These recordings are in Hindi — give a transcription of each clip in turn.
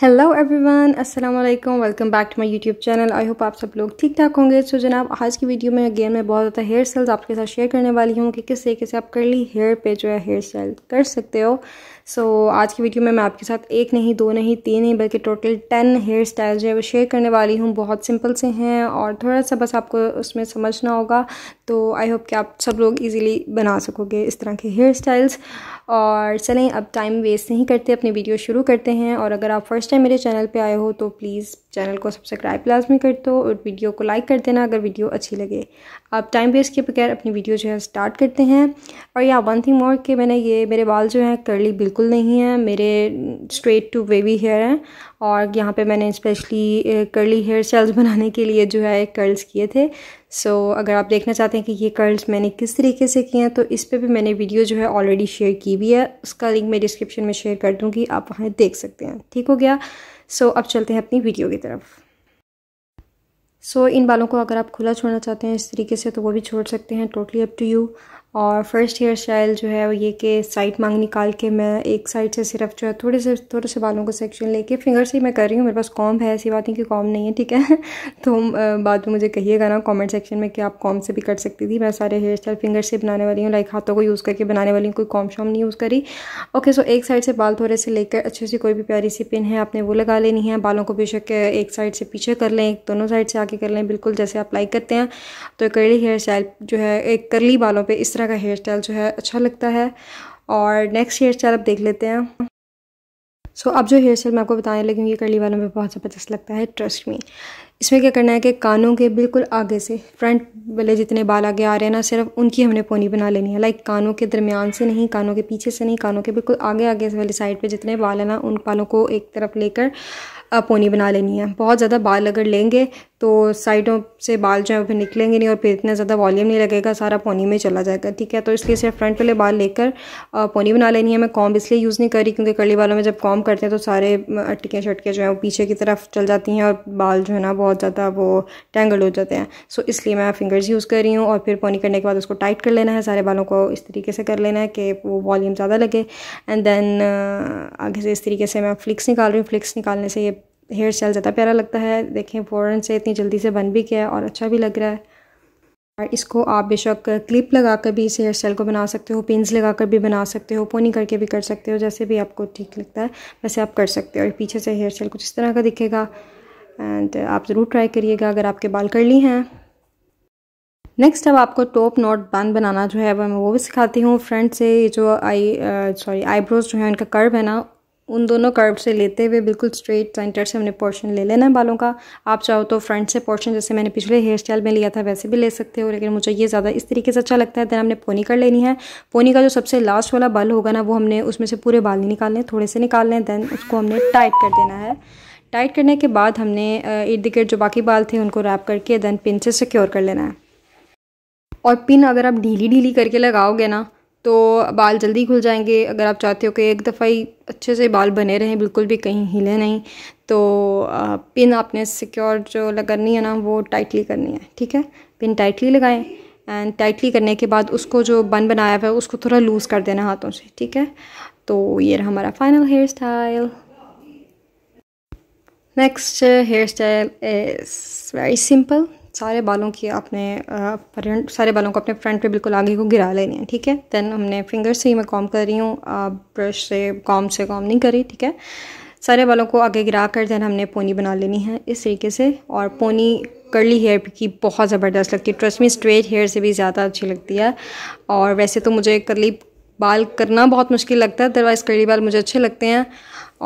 हेलो एवरीवन अस्सलाम वालेकुम welcome back to my YouTube channel I hope आप सब लोग ठीक ठाक होंगे सो जनाब आज की वीडियो में अगेन मैं बहुत ज़्यादा हेयर स्टाइल्स आपके साथ शेयर करने वाली हूँ कि किस तरीके से आप कर्ली हेयर पे जो है हेयर स्टाइल कर सकते हो सो so, आज की वीडियो में मैं आपके साथ एक नहीं दो नहीं तीन नहीं बल्कि टोटल टेन हेयर स्टाइल जो है वो शेयर करने वाली हूँ बहुत सिंपल से हैं और थोड़ा सा बस आपको उसमें समझना होगा तो आई होप कि आप सब लोग इजीली बना सकोगे इस तरह के हेयर स्टाइल्स और चलें अब टाइम वेस्ट नहीं करते अपनी वीडियो शुरू करते हैं और अगर आप फर्स्ट टाइम मेरे चैनल पर आए हो तो प्लीज़ चैनल को सब्सक्राइब लाजमी कर दो और वीडियो को लाइक कर देना अगर वीडियो अच्छी लगे आप टाइम वेस्ट के बगैर अपनी वीडियो जो है स्टार्ट करते हैं और या वन थिंग मोर कि मैंने ये मेरे बाल जो हैं कर्ली बिल्कुल बिल्कुल नहीं है मेरे स्ट्रेट टू वेवी हेयर हैं और यहाँ पे मैंने स्पेशली कर्ली हेयर स्टाइल्स बनाने के लिए जो है कर्ल्स किए थे सो so, अगर आप देखना चाहते हैं कि ये कर्ल्स मैंने किस तरीके से किए हैं तो इस पर भी मैंने वीडियो जो है ऑलरेडी शेयर की भी है उसका लिंक मैं डिस्क्रिप्शन में शेयर कर दूँगी आप वहाँ देख सकते हैं ठीक हो गया सो so, अब चलते हैं अपनी वीडियो की तरफ सो so, इन बालों को अगर आप खुला छोड़ना चाहते हैं इस तरीके से तो वो भी छोड़ सकते हैं टोटली अप टू यू और फर्स्ट हेयर स्टाइल जो है वो ये कि साइड मांग निकाल के मैं एक साइड से सिर्फ जो है थोड़े से थोड़े से बालों को सेक्शन लेके फिंगर से ही मैं कर रही हूँ मेरे पास कॉम है ऐसी बात नहीं कि कॉम नहीं है ठीक है तो बाद में मुझे कहिएगा ना कमेंट सेक्शन में कि आप कॉम से भी कर सकती थी मैं सारे हेयर स्टाइल फिंगर से बनाने वाली हूँ लाइक हाथों को यूज़ करके बनाने वाली हूँ कोई कॉम शॉम नहीं यूज़ करी ओके सो एक साइड से बाल थोड़े से लेकर अच्छे से कोई भी प्यारी सी पिन है आपने वो लगा लेनी है बालों को बेशक एक साइड से पीछे कर लें एक दोनों साइड से आके कर लें बिल्कुल जैसे अप्लाई करते हैं तो कर्ली हेयर स्टाइल जो है एक कर्ली बालों पर इस तरह का हेयर स्टाइल जो है अच्छा लगता है और नेक्स्ट हेयर स्टाइल आप देख लेते हैं सो so, अब जो हेयर स्टाइल मैं आपको बताने लगी हूँ ये कर्ली वालों में बहुत ज़बरदस्त लगता है ट्रस्ट में इसमें क्या करना है कि कानों के बिल्कुल आगे से फ्रंट वाले जितने बाल आगे आ रहे हैं ना सिर्फ उनकी हमने पोनी बना लेनी है लाइक कानों के दरमियान से नहीं कानों के पीछे से नहीं कानों के बिल्कुल आगे आगे वाली साइड पे जितने बाल हैं ना उन बालों को एक तरफ लेकर पोनी बना लेनी है बहुत ज़्यादा बाल अगर लेंगे तो साइडों से बाल जो है फिर निकलेंगे नहीं और फिर इतना ज़्यादा वॉल्यूम नहीं लगेगा सारा पोनी में चला जाएगा ठीक है तो इसलिए सिर्फ फ्रंट वाले बाल लेकर पोनी बना लेनी है मैं कॉम इसलिए यूज़ नहीं कर रही क्योंकि कड़ी बालों में जब कॉम करते हैं तो सारे अटके शटके जो है वो पीछे की तरफ चल जाती हैं और बाल जो है ना बहुत ज़्यादा वो टेंगल हो जाते हैं सो इसलिए मैं फिंगर्स यूज़ कर रही हूँ और फिर पोनी करने के बाद उसको टाइट कर लेना है सारे बालों को इस तरीके से कर लेना है कि वो वॉल्यूम ज़्यादा लगे एंड देन आगे से इस तरीके से मैं फ्लिक्स निकाल रही हूँ फ्लिक्स निकालने से ये हेयर स्टाइल ज़्यादा प्यारा लगता है देखें फ़ौरन से इतनी जल्दी से बन भी गया है और अच्छा भी लग रहा है और इसको आप बेशक क्लिप लगा कर भी इस हेयर स्टाइल को बना सकते हो पिंस लगा कर भी बना सकते हो पोनी करके भी कर सकते हो जैसे भी आपको ठीक लगता है वैसे आप कर सकते हो और पीछे से हेयर स्टाइल कुछ इस तरह का दिखेगा एंड आप ज़रूर ट्राई करिएगा अगर आपके बाल कर ली हैं नेक्स्ट अब आपको टॉप नॉट बन बनाना जो है मैं वो भी सिखाती हूँ फ्रंट से जो आई सॉरी आईब्रोज जो है उनका कर्व है ना उन दोनों कर्व से लेते हुए बिल्कुल स्ट्रेट सेंटर से हमने पोर्शन ले लेना है बालों का आप चाहो तो फ्रंट से पोर्शन जैसे मैंने पिछले हेयर स्टाइल में लिया था वैसे भी ले सकते हो लेकिन मुझे ये ज़्यादा इस तरीके से अच्छा लगता है दैन हमने पोनी कर लेनी है पोनी का जो सबसे लास्ट वाला बाल होगा ना वो हमने उसमें से पूरे बाल नहीं निकालने थोड़े से निकालने लें देन उसको हमने टाइट कर देना है टाइट करने के बाद हमने इर्द गिर्द जो बाकी बाल थे उनको रैप करके देन पिन से सिक्योर कर लेना है और पिन अगर आप ढीली ढीली करके लगाओगे ना तो बाल जल्दी खुल जाएंगे अगर आप चाहते हो कि एक दफ़ा ही अच्छे से बाल बने रहें बिल्कुल भी कहीं हिले नहीं तो पिन आपने सिक्योर जो लगानी है ना वो टाइटली करनी है ठीक है पिन टाइटली लगाएं एंड टाइटली करने के बाद उसको जो बन बनाया हुआ है उसको थोड़ा लूज़ कर देना हाथों से ठीक है तो ये रहा हमारा final hairstyle next hair hairstyle is very simple सारे बालों की अपने फ्रंट सारे बालों को अपने फ्रंट पे बिल्कुल आगे को गिरा लेने हैं ठीक है देन हमने फिंगर से ही मैं कॉम कर रही हूँ ब्रश से कॉम से कॉम नहीं करी ठीक है सारे बालों को आगे गिरा कर देन हमने पोनी बना लेनी है इस तरीके से और पोनी कर्ली हेयर की बहुत ज़बरदस्त लगती है ट्रस्ट मी स्ट्रेट हेयर से भी ज़्यादा अच्छी लगती है और वैसे तो मुझे कर्ली बाल करना बहुत मुश्किल लगता है अदरवाइज़ कर्ली बाल मुझे अच्छे लगते हैं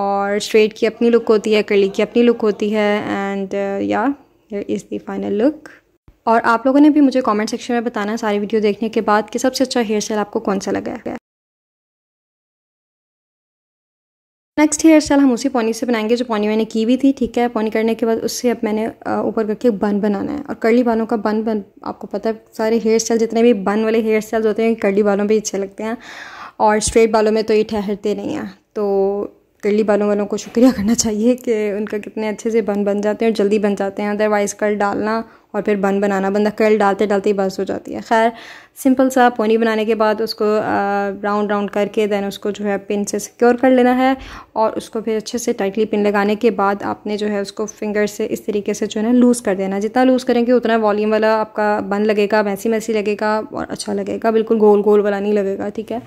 और स्ट्रेट की अपनी लुक होती है कर्ली की अपनी लुक होती है एंड या uh, hair is the final look और आप लोगों ने भी मुझे कमेंट सेक्शन में बताना सारी वीडियो देखने के बाद कि सबसे अच्छा हेयर स्टाइल आपको कौन सा लगा है नेक्स्ट हेयर स्टाइल हम उसी पोनी से बनाएंगे जो पॉनी मैंने की भी थी ठीक है पोनी करने के बाद उससे अब मैंने ऊपर करके बन बनाना है और कर्ली बालों का बन बन आपको पता है सारे हेयर स्टाइल जितने भी बन वाले हेयर स्टाइल्स होते हैं कर्ली बालों में अच्छे लगते हैं और स्ट्रेट बालों में तो ये ठहरते नहीं हैं तो कर्ली बालों वालों को शुक्रिया करना चाहिए कि उनका कितने अच्छे से बन बन जाते हैं और जल्दी बन जाते हैं अदरवाइज़ कल डालना और फिर बन बनाना बंदा कल डालते डालते ही बस हो जाती है खैर सिंपल सा पोनी बनाने के बाद उसको राउंड राउंड करके देन उसको जो है पिन से सिक्योर कर लेना है और उसको फिर अच्छे से टाइटली पिन लगाने के बाद आपने जो है उसको फिंगर से इस तरीके से जो है ना लूज़ कर देना जितना लूज़ करेंगे उतना वॉल्यूम वाला आपका बन लगेगा मैसी मैसी लगेगा और अच्छा लगेगा बिल्कुल गोल गोल वाला नहीं लगेगा ठीक है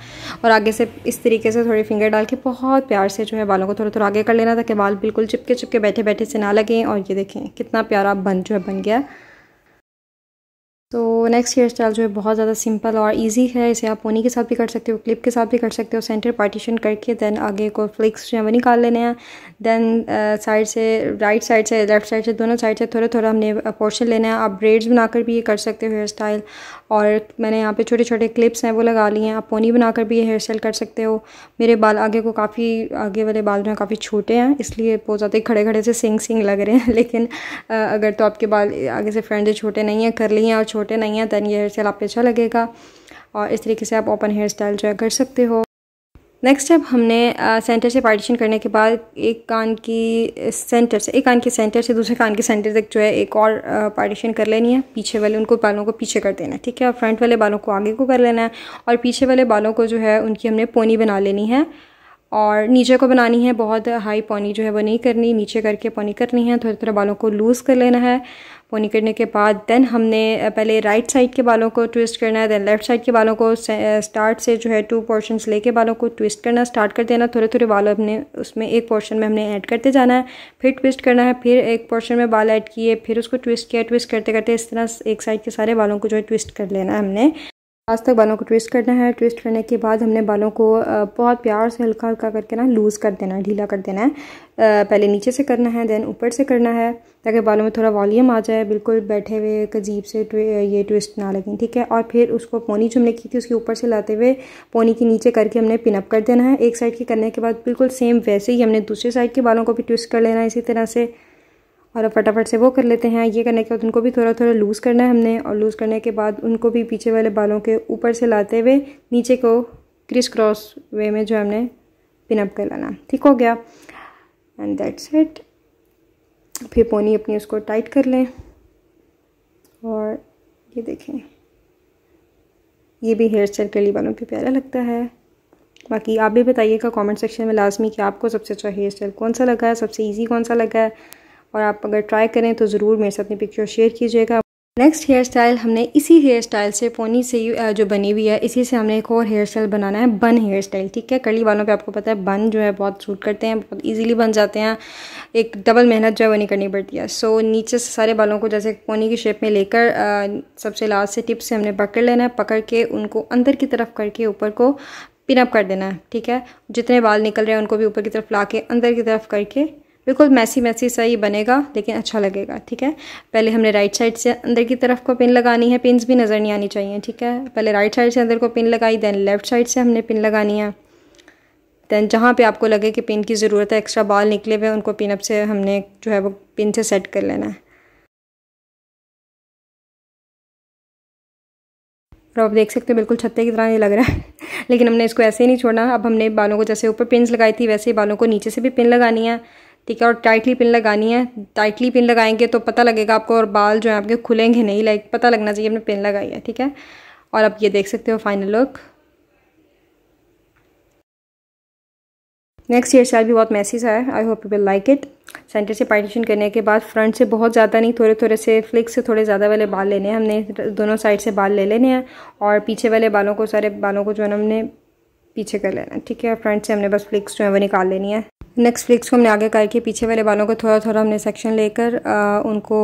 और आगे से इस तरीके से थोड़ी फिंगर डाल के बहुत प्यार से जो है बालों को थोड़ा थोड़ा आगे कर लेना ताकि बाल बिल्कुल चिपके चिपके बैठे बैठे से ना लगें और ये देखें कितना प्यारा बन जो है बन गया तो नेक्स्ट हेयर स्टाइल जो है बहुत ज़्यादा सिंपल और इजी है इसे आप पोनी के साथ भी कर सकते हो क्लिप के साथ भी कर सकते हो सेंटर पार्टीशन करके देन आगे को फ्लिक्स जो है वो निकाल लेने हैं देन साइड से राइट साइड से लेफ्ट साइड से दोनों साइड से थोड़ा थोड़ा हमने पोर्शन लेना है आप ब्रेड्स बनाकर भी ये कर सकते हो हेयर स्टाइल और मैंने यहाँ पे छोटे छोटे क्लिप्स हैं वो लगा लिए हैं आप पोनी बनाकर भी ये हेयर स्टाइल कर सकते हो मेरे बाल आगे को काफ़ी आगे वाले बाल जो हैं काफ़ी छोटे हैं इसलिए बहुत ज़्यादा खड़े खड़े से सिंग सिंग लग रहे हैं लेकिन अगर तो आपके बाल आगे से फ्रेंड छोटे नहीं हैं कर लिए और छोटे नहीं हैं दैन ये हेयर स्टाइल आप अच्छा लगेगा और इस तरीके से आप ओपन हेयर स्टाइल जो है कर सकते हो नेक्स्ट स्टेप हमने सेंटर से पार्टीशन करने के बाद एक कान की सेंटर से एक कान के सेंटर से दूसरे कान के सेंटर तक जो है एक और पार्टीशन कर लेनी है पीछे वाले उनको बालों को पीछे कर देना है ठीक है और फ्रंट वाले बालों को आगे को कर लेना है और पीछे वाले बालों को जो है उनकी हमने पोनी बना लेनी है और नीचे को बनानी है बहुत हाई पौनी जो है वो नहीं करनी नीचे करके पौनी करनी है थोड़ा थोड़ा बालों को लूज़ कर लेना है पोनी करने के बाद देन हमने पहले राइट साइड के बालों को ट्विस्ट करना है देन लेफ्ट साइड के बालों को स्टार्ट से जो है टू पोर्शंस लेके बालों को ट्विस्ट करना स्टार्ट कर देना थोड़े थोड़े बालों हमने उसमें एक पोर्शन में हमने ऐड करते जाना है फिर ट्विस्ट करना है फिर एक पोर्शन में बाल ऐड किए फिर उसको ट्विस्ट किया ट्विस्ट करते करते इस तरह एक साइड के सारे बालों को जो है ट्विस्ट कर लेना है हमने आज तक बालों को ट्विस्ट करना है ट्विस्ट करने के बाद हमने बालों को बहुत प्यार से हल्का हल्का करके ना लूज़ कर देना है ढीला कर देना है पहले नीचे से करना है देन ऊपर से करना है ताकि बालों में थोड़ा वॉल्यूम आ जाए बिल्कुल बैठे हुए कजीब से ये ट्विस्ट ना लगें ठीक है और फिर उसको पोनी जो हमने की थी उसके ऊपर से लाते हुए पोनी के नीचे करके हमने पिनअप कर देना है एक साइड के करने के बाद बिल्कुल सेम वैसे ही हमने दूसरे साइड के बालों को भी ट्विस्ट कर लेना है इसी तरह से और अब फटाफट से वो कर लेते हैं ये करने के बाद उनको भी थोड़ा थोड़ा लूज़ करना है हमने और लूज़ करने के बाद उनको भी पीछे वाले बालों के ऊपर से लाते हुए नीचे को क्रिस क्रॉस वे में जो हमने पिनअप कर लाना ठीक हो गया एंड दैट्स इट फिर पोनी अपनी उसको टाइट कर लें और ये देखें ये भी हेयर स्टाइल के लिए बालों पे प्यारा लगता है बाकी आप भी बताइएगा कमेंट सेक्शन में लाजमी कि आपको सबसे अच्छा हेयर स्टाइल कौन सा लगा है सबसे इजी कौन सा लगा है और आप अगर ट्राई करें तो ज़रूर मेरे साथ अपनी पिक्चर शेयर कीजिएगा नेक्स्ट हेयर स्टाइल हमने इसी हेयर स्टाइल से पोनी से जो बनी हुई है इसी से हमने एक और हेयर स्टाइल बनाना है बन हेयर स्टाइल ठीक है कड़ी बालों पे आपको पता है बन जो है बहुत सूट करते हैं बहुत इजीली बन जाते हैं एक डबल मेहनत जो है वो नहीं करनी पड़ती है सो so, नीचे से सारे बालों को जैसे पोनी की शेप में लेकर सबसे लास्ट से टिप से हमने पकड़ लेना है पकड़ के उनको अंदर की तरफ करके ऊपर को पिनअप कर देना है ठीक है जितने बाल निकल रहे हैं उनको भी ऊपर की तरफ ला के अंदर की तरफ करके बिल्कुल मैसी मैसी सा ही बनेगा लेकिन अच्छा लगेगा ठीक है पहले हमने राइट साइड से अंदर की तरफ को पिन लगानी है पिन भी नज़र नहीं आनी चाहिए ठीक है पहले राइट साइड से अंदर को पिन लगाई दैन लेफ़्ट साइड से हमने पिन लगानी है दैन जहाँ पे आपको लगे कि पिन की ज़रूरत है एक्स्ट्रा बाल निकले हुए उनको पिन अप से हमने जो है वो पिन से सेट कर लेना है और आप देख सकते हो बिल्कुल छत्ते की तरह नहीं लग रहा है लेकिन हमने इसको ऐसे ही नहीं छोड़ना अब हमने बालों को जैसे ऊपर पिन लगाई थी वैसे ही बालों को नीचे से भी पिन लगानी है ठीक है और टाइटली पिन लगानी है टाइटली पिन लगाएंगे तो पता लगेगा आपको और बाल जो है आपके खुलेंगे नहीं लाइक पता लगना चाहिए हमने पिन लगाई है ठीक है और आप ये देख सकते हो final look next hair style भी बहुत मैसेज है I hope you will like it center से पार्टीशन करने के बाद फ्रंट से बहुत ज़्यादा नहीं थोड़े थोड़े से फ्लिक्स से थोड़े ज़्यादा वाले बाल लेने हैं हमने दोनों साइड से बाल ले लेने हैं और पीछे वाले बालों को सारे बालों को जो है हमने पीछे कर लेना ठीक है फ्रंट से हमने बस फ्लिक्स जो है वो निकाल लेनी है नेक्स्ट फ्लिक्स को हमने आगे कहा कि पीछे वाले बालों को थोड़ा थोड़ा हमने सेक्शन लेकर उनको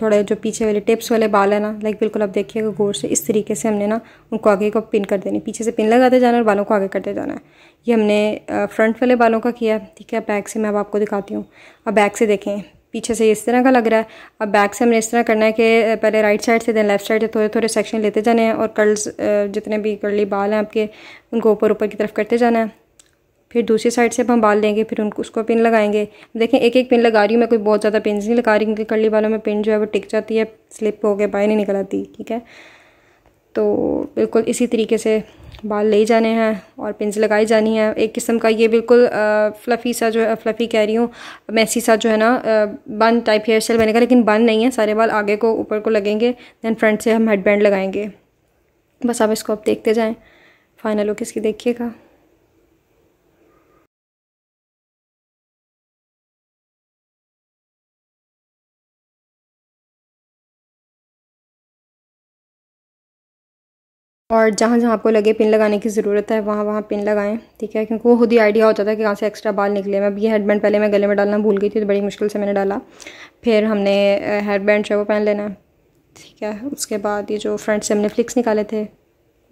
थोड़े जो पीछे वाले टिप्स वाले बाल है ना लाइक बिल्कुल आप देखिएगा गौर से इस तरीके से हमने ना उनको आगे को पिन कर देनी पीछे से पिन लगाते जाना और बालों को आगे करते जाना है ये हमने फ्रंट वाले बालों का किया ठीक है बैक से मैं अब आपको दिखाती हूँ अब बैक से देखें पीछे से इस तरह का लग रहा है अब बैक से हमने इस तरह करना है कि पहले राइट साइड से देन लेफ्ट साइड से थोड़े थोड़े सेक्शन लेते जाने हैं और कर्ल्स जितने भी कर्ली बाल हैं आपके उनको ऊपर ऊपर की तरफ करते जाना है फिर दूसरी साइड से अब हम बाल लेंगे फिर उनको उसको पिन लगाएंगे देखें एक एक पिन लगा रही हूँ मैं कोई बहुत ज़्यादा पिन नहीं लगा रही क्योंकि कड़ी बालों में पिन जो है वो टिक जाती है स्लिप हो गया बाहर नहीं निकल आती ठीक है तो बिल्कुल इसी तरीके से बाल ले जाने हैं और पिंस लगाई जानी है एक किस्म का ये बिल्कुल आ, फ्लफ़ी सा जो है फ्लफ़ी कह रही हूँ मैसी सा जो है ना बन टाइप हेयर स्टाइल बनेगा लेकिन बन नहीं है सारे बाल आगे को ऊपर को लगेंगे दैन फ्रंट से हम हेड बैंड लगाएंगे बस आप इसको आप देखते जाएँ फाइनल लुक इसकी देखिएगा और जहाँ जहाँ आपको लगे पिन लगाने की ज़रूरत है वहाँ वहाँ पिन लगाएं ठीक है क्योंकि वो खुद ही आइडिया होता था कि कहाँ से एक्स्ट्रा बाल निकले मैं अब ये हेडबैंड पहले मैं गले में डालना भूल गई थी तो बड़ी मुश्किल से मैंने डाला फिर हमने हेडबैंड जो है वो पहन लेना है ठीक है उसके बाद ये जो फ्रंट से हमने फ्लिक्स निकाले थे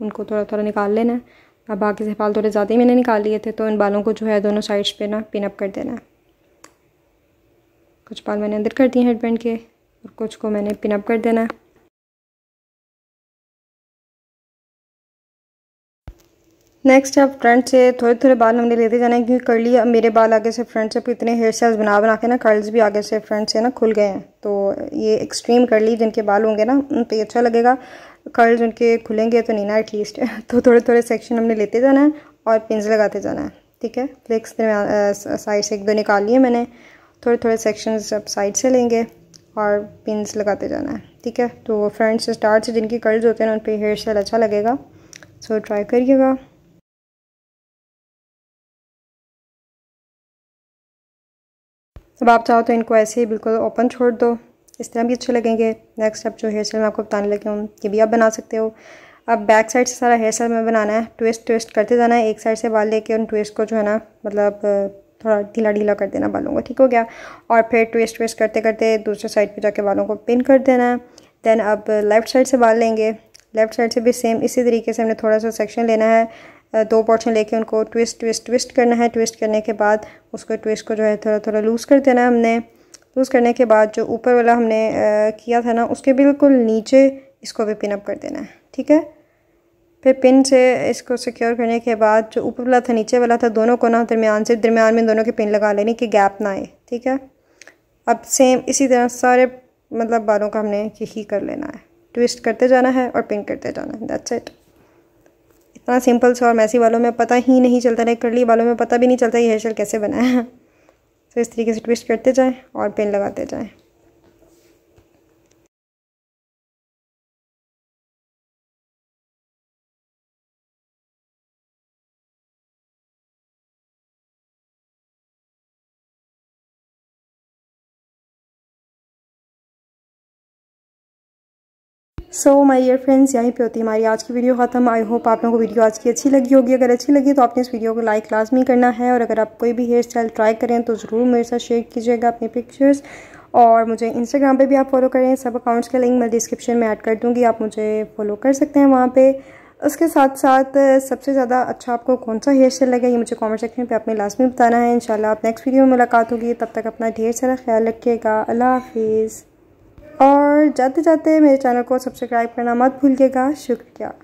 उनको थोड़ा थोड़ा निकाल लेना है अब बाकी से बाल थोड़े ज़्यादा ही मैंने निकाल लिए थे तो इन बालों को जो है दोनों साइड्स पर ना पिनअप कर देना है कुछ बाल मैंने अंदर कर दिए हेडबैंड के और कुछ को मैंने पिनअप कर देना है नेक्स्ट आप फ्रंट से थोड़े थोड़े बाल हमने लेते जाना है क्योंकि कर लिया मेरे बाल आगे से फ्रंट से इतने हेयर स्टाइल्स बना बना के ना कर्ल्स भी आगे से फ्रंट से ना खुल गए हैं तो ये एक्सट्रीम कर ली जिनके बाल होंगे ना उन पर अच्छा लगेगा कर्ल्स उनके खुलेंगे तो नहीं ना एटलीस्ट तो थोड़े थोड़े सेक्शन हमने लेते जाना है और पिंस लगाते जाना है ठीक है फ्लेक्स साइड से एक दो निकाल लिए मैंने थोड़े थोड़े सेक्शन अब साइड से लेंगे और पिंस लगाते जाना है ठीक है तो फ्रंट से स्टार्ट से जिनके कर्ल्स होते हैं ना उन पर हेयर स्टाइल अच्छा लगेगा सो ट्राई करिएगा अब आप चाहो तो इनको ऐसे ही बिल्कुल ओपन छोड़ दो इस तरह भी अच्छे लगेंगे नेक्स्ट अब जो हेयर स्टाइल मैं आपको बताने लगी हूँ ये भी आप बना सकते हो अब बैक साइड से सारा हेयर स्टाइल में बनाना है ट्विस्ट ट्विस्ट करते जाना है एक साइड से बाल लेके उन ट्विस्ट को जो है ना मतलब थोड़ा ढीला ढीला कर देना बालों को ठीक हो गया और फिर ट्विस्ट ट्विस्ट करते करते दूसरे साइड पर जाके बालों को पिन कर देना है देन अब लेफ़्ट साइड से बाल लेंगे लेफ़्ट साइड से भी सेम इसी तरीके से हमने थोड़ा सा सेक्शन लेना है दो पोर्शन लेके उनको ट्विस्ट ट्विस्ट ट्विस्ट करना है ट्विस्ट करने के बाद उसको ट्विस्ट को जो है थोड़ा थोड़ा लूज़ कर देना है हमने लूज़ करने के बाद जो ऊपर वाला हमने किया था ना उसके बिल्कुल नीचे इसको भी पिनअप कर देना है ठीक है फिर पिन से इसको सिक्योर करने के बाद जो ऊपर वाला था नीचे वाला था दोनों को ना दरमियान से दरमियान में दोनों के पिन लगा लेने की गैप ना आए ठीक है अब सेम इसी तरह सारे मतलब बालों का हमने यही कर लेना है ट्विस्ट करते जाना है और पिन करते जाना है दैट्स इट इतना सिंपल सा और मैसी वालों में पता ही नहीं चलता ना कर्ली वालों में पता भी नहीं चलता ये हेयर स्टाइल कैसे बनाया है तो इस तरीके से ट्विस्ट करते जाएँ और पेन लगाते जाएँ सो माय डियर फ्रेंड्स यहीं पे होती है हमारी आज की वीडियो ख़त्म आई होप आप लोगों को वीडियो आज की अच्छी लगी होगी अगर अच्छी लगी तो आपने इस वीडियो को लाइक लाजमी करना है और अगर आप कोई भी हेयर स्टाइल ट्राई करें तो ज़रूर मेरे साथ शेयर कीजिएगा अपनी पिक्चर्स और मुझे इंस्टाग्राम पे भी आप फॉलो करें सब अकाउंट्स का लिंक मैं डिस्क्रिप्शन में ऐड कर दूँगी आप मुझे फॉलो कर सकते हैं वहाँ पर उसके साथ साथ सबसे ज़्यादा अच्छा आपको कौन सा हेयर स्टाइल लगेगा ये मुझे कॉमेंट सेक्शन पर आपने लास्ट में बताना है शाला आप नेक्स्ट वीडियो में मुलाकात होगी तब तक अपना ढेर सारा ख्याल रखिएगा अल्लाह हाफिज़ और जाते जाते मेरे चैनल को सब्सक्राइब करना मत भूलिएगा शुक्रिया